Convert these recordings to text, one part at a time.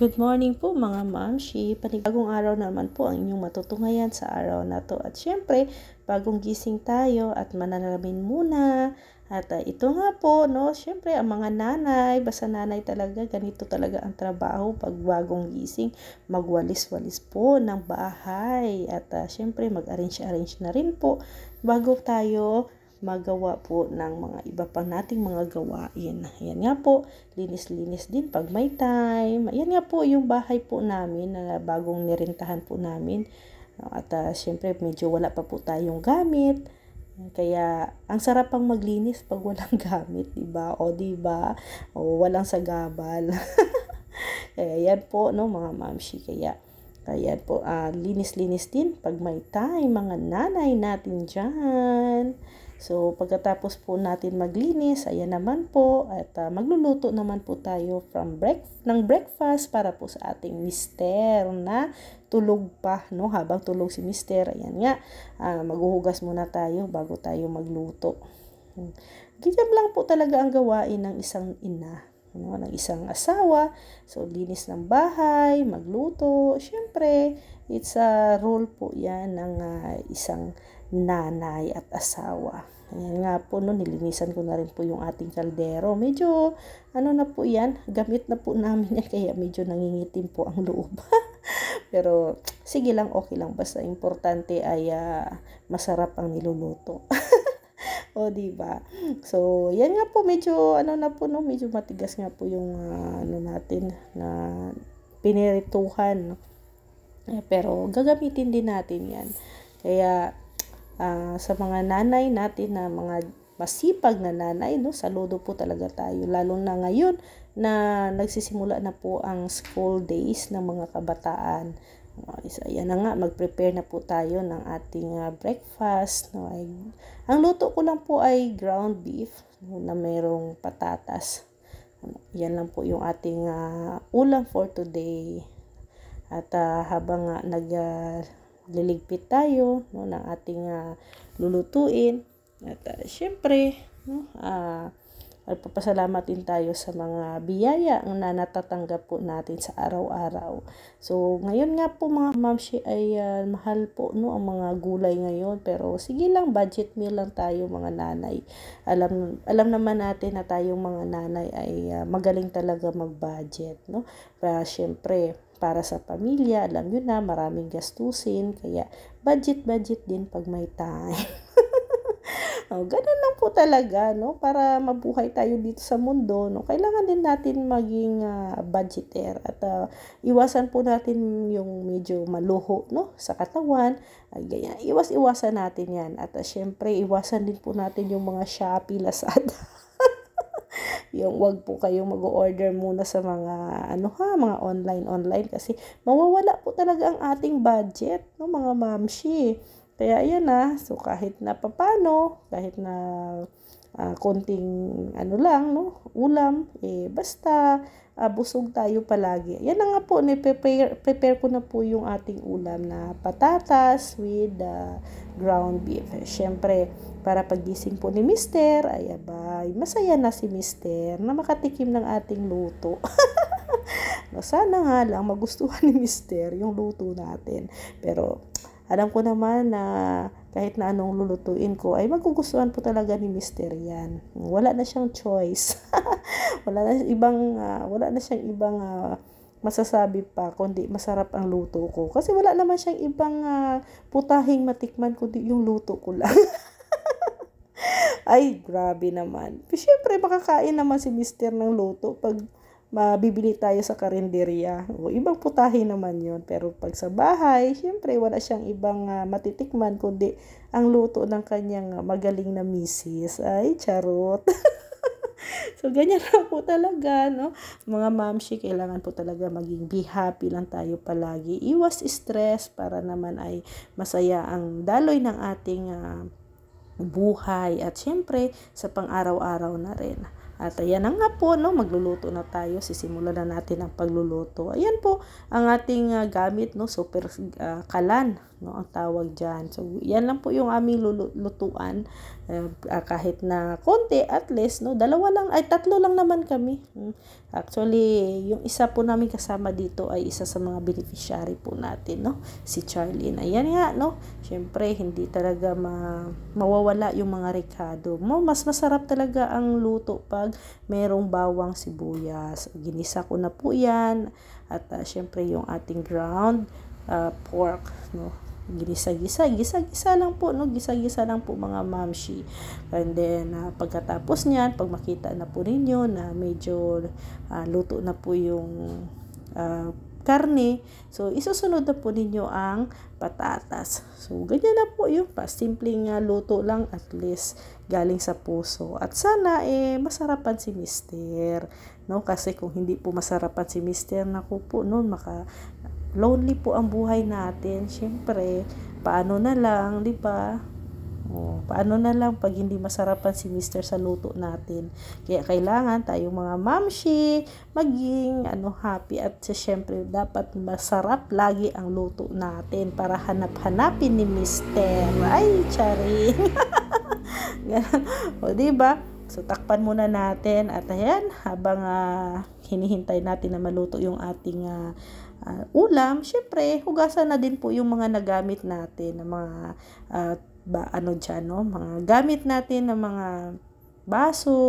Good morning po mga mamshi. Panibagong araw naman po ang inyong matutungayan sa araw na to. At syempre, bagong gising tayo at mananalamin muna. At uh, ito nga po, no, syempre ang mga nanay, basta nanay talaga, ganito talaga ang trabaho pag bagong gising. Magwalis-walis po ng bahay. At uh, syempre, mag-arrange-arrange na rin po bago tayo magawa po ng mga iba pang nating mga gawain. Ayan nga po, linis-linis din pag may time. Ayan nga po yung bahay po namin na bagong nirentahan po namin. At uh, syempre medyo wala pa po tayong gamit. Kaya ang sarap pang maglinis pag walang gamit, 'di ba? O 'di ba? O walang sagabal. Kaya yan po no mga mamshi kaya. Kaya po, uh, linis-linis din pag may time, mga nanay natin diyan. So, pagkatapos po natin maglinis, ayan naman po, at uh, magluluto naman po tayo from break ng breakfast para po sa ating mister na tulog pa, no? Habang tulog si mister, ayan nga, uh, maghuhugas muna tayo bago tayo magluto. Hmm. Ganyan lang po talaga ang gawain ng isang ina, no, ng isang asawa. So, linis ng bahay, magluto. Siyempre, it's a role po yan ng uh, isang nanay at asawa. Ayan nga po, no, nilinisan ko na rin po yung ating kaldero. Medyo, ano na po yan, gamit na po namin yan, kaya medyo nangingitim po ang loob. Pero, sige lang, okay lang. Basta importante ay uh, masarap ang niluluto. o, di ba? So, yan nga po, medyo, ano na po, no, medyo matigas nga po yung, uh, ano natin, na pinirituhan. pero, gagamitin din natin yan. Kaya, uh, sa mga nanay natin na mga masipag na nanay, no? Saludo po talaga tayo. Lalo na ngayon na nagsisimula na po ang school days ng mga kabataan. No, oh, so, ayan na nga, mag-prepare na po tayo ng ating uh, breakfast. No, ay, ang luto ko lang po ay ground beef no, na mayroong patatas. Ano, yan lang po yung ating uh, ulam for today. At uh, habang uh, nag uh, liligpit tayo no, ng ating uh, lulutuin. At uh, syempre, no, uh, Nagpapasalamat din tayo sa mga biyaya na natatanggap po natin sa araw-araw. So, ngayon nga po mga mamshi ay uh, mahal po no, ang mga gulay ngayon. Pero sige lang, budget meal lang tayo mga nanay. Alam, alam naman natin na tayong mga nanay ay uh, magaling talaga mag-budget. No? Pero syempre, para sa pamilya, alam nyo na, maraming gastusin, kaya budget-budget din pag may time. oh, ganun lang po talaga, no? Para mabuhay tayo dito sa mundo, no? Kailangan din natin maging uh, budgeter at uh, iwasan po natin yung medyo maluho, no? Sa katawan, ay ganyan. Iwas-iwasan natin yan. At uh, syempre, iwasan din po natin yung mga Shopee, Lazada. yung wag po kayong mag-order muna sa mga ano ha, mga online online kasi mawawala po talaga ang ating budget no mga mamshi. Kaya ayan na, so kahit na papano, kahit na uh, konting ano lang, no? ulam, eh, basta uh, busog tayo palagi. Yan na nga po, prepare, prepare ko na po yung ating ulam na patatas with uh, ground beef. Siyempre, para pagising po ni Mister, ay abay, masaya na si Mister na makatikim ng ating luto. no, sana nga lang magustuhan ni Mister yung luto natin. Pero alam ko naman na kahit na anong lulutuin ko ay magugustuhan po talaga ni Mister yan. Wala na siyang choice. wala na ibang uh, wala na siyang ibang uh, masasabi pa kundi masarap ang luto ko. Kasi wala naman siyang ibang uh, putahing matikman kundi yung luto ko lang. Ay, grabe naman. Siyempre, makakain naman si mister ng luto pag mabibili tayo sa karinderya. O, ibang putahe naman yon Pero pag sa bahay, syempre wala siyang ibang uh, matitikman kundi ang luto ng kanyang ah, magaling na misis. Ay, charot. so, ganyan lang po talaga, no? Mga mamshi, kailangan po talaga maging be happy lang tayo palagi. Iwas stress para naman ay masaya ang daloy ng ating uh, buhay at syempre sa pang-araw-araw na rin. At ayan nga po, no, magluluto na tayo. Sisimulan na natin ang pagluluto. Ayan po ang ating uh, gamit, no, super uh, kalan no ang tawag diyan so yan lang po yung aming lutuan uh, kahit na konti at least no dalawa lang ay tatlo lang naman kami hmm. actually yung isa po namin kasama dito ay isa sa mga beneficiary po natin no si Charlene ayan nga no syempre hindi talaga ma mawawala yung mga rekado mo mas masarap talaga ang luto pag merong bawang sibuyas ginisa ko na po yan at uh, syempre yung ating ground uh, pork no Gisa-gisa, gisa-gisa lang po, no? Gisa-gisa lang po mga mamshi. And then, uh, pagkatapos niyan, pag makita na po ninyo na medyo uh, luto na po yung uh, karne. So, isusunod na po ninyo ang patatas. So, ganyan na po yung pa. Simpleng uh, luto lang at least galing sa puso. At sana, eh, masarapan si mister. No? Kasi kung hindi po masarapan si mister, naku po, no, maka, lonely po ang buhay natin, syempre, paano na lang, di ba? O, paano na lang pag hindi masarapan si mister sa luto natin. Kaya kailangan tayong mga mamshi maging ano, happy at syempre dapat masarap lagi ang luto natin para hanap-hanapin ni mister. Ay, charing! o, di ba? So, takpan muna natin at ayan, habang uh, hinihintay natin na maluto yung ating uh, uh, ulam, syempre, hugasan na din po yung mga nagamit natin, ng mga, uh, ba, ano dyan, no? mga gamit natin ng mga baso,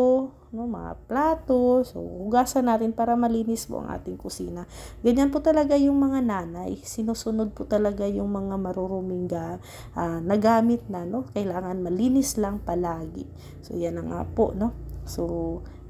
no, mga plato. So, hugasan natin para malinis po ang ating kusina. Ganyan po talaga yung mga nanay. Sinusunod po talaga yung mga maruruming ga, uh, ah, nagamit na, no? Kailangan malinis lang palagi. So, yan na nga po, no? So,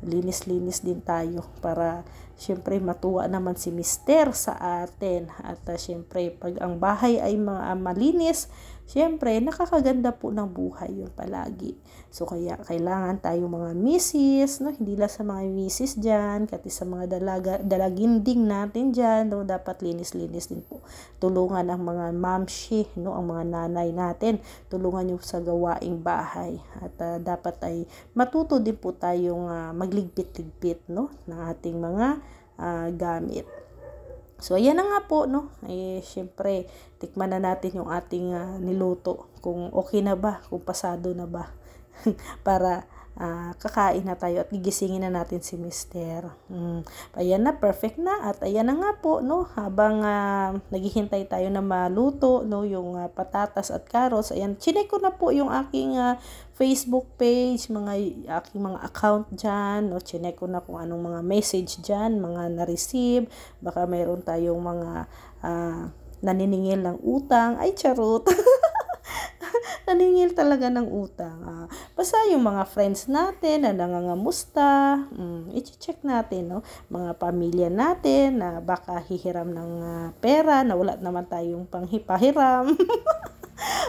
linis-linis din tayo para syempre matuwa naman si mister sa atin at uh, syempre pag ang bahay ay mga malinis Siyempre, nakakaganda po ng buhay yun palagi. So, kaya kailangan tayo mga misis, no? hindi lang sa mga misis dyan, kati sa mga dalaga, dalaginding natin dyan, no? dapat linis-linis din po. Tulungan ang mga mamshi, no? ang mga nanay natin, tulungan yung sa gawaing bahay. At uh, dapat ay matuto din po tayong uh, magligpit-ligpit no? ng ating mga uh, gamit. So, ayan na nga po, no? Eh, syempre, tikman na natin yung ating uh, niluto. Kung okay na ba, kung pasado na ba. para uh, kakain na tayo at gigisingin na natin si mister. Mm. Ayan na, perfect na. At ayan na nga po, no, habang uh, naghihintay tayo na maluto, no, yung uh, patatas at carrots, ayan, chinek ko na po yung aking uh, Facebook page, mga aking mga account dyan, no, chinek ko na kung anong mga message dyan, mga na-receive, baka mayroon tayong mga uh, naniningil ng utang, ay charot. taningil talaga ng utang. Ah, basta yung mga friends natin na nangangamusta, mm, i-check natin, no? mga pamilya natin na baka hihiram ng uh, pera na wala naman tayong panghipahiram.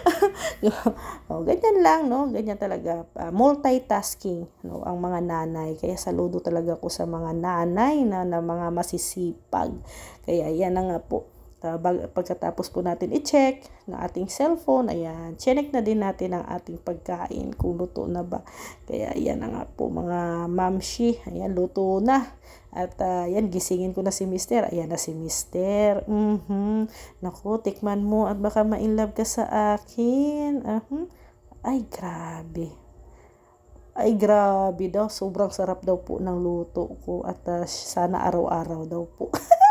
oh, ganyan lang, no? Ganyan talaga. Uh, multitasking, no? Ang mga nanay. Kaya saludo talaga ko sa mga nanay na, na mga masisipag. Kaya yan na nga po. Ah, pagkatapos po natin i-check ng ating cellphone, ayan, check na din natin ang ating pagkain kung luto na ba. Kaya ayan na nga po mga mamshi, ayan, luto na. At uh, ah, yan, gisingin ko na si mister. Ayan na si mister. Mm-hmm. Naku, tikman mo at baka ma-inlove ka sa akin. Uh-huh. Ay, grabe ay grabe daw, sobrang sarap daw po ng luto ko at uh, sana araw-araw daw po.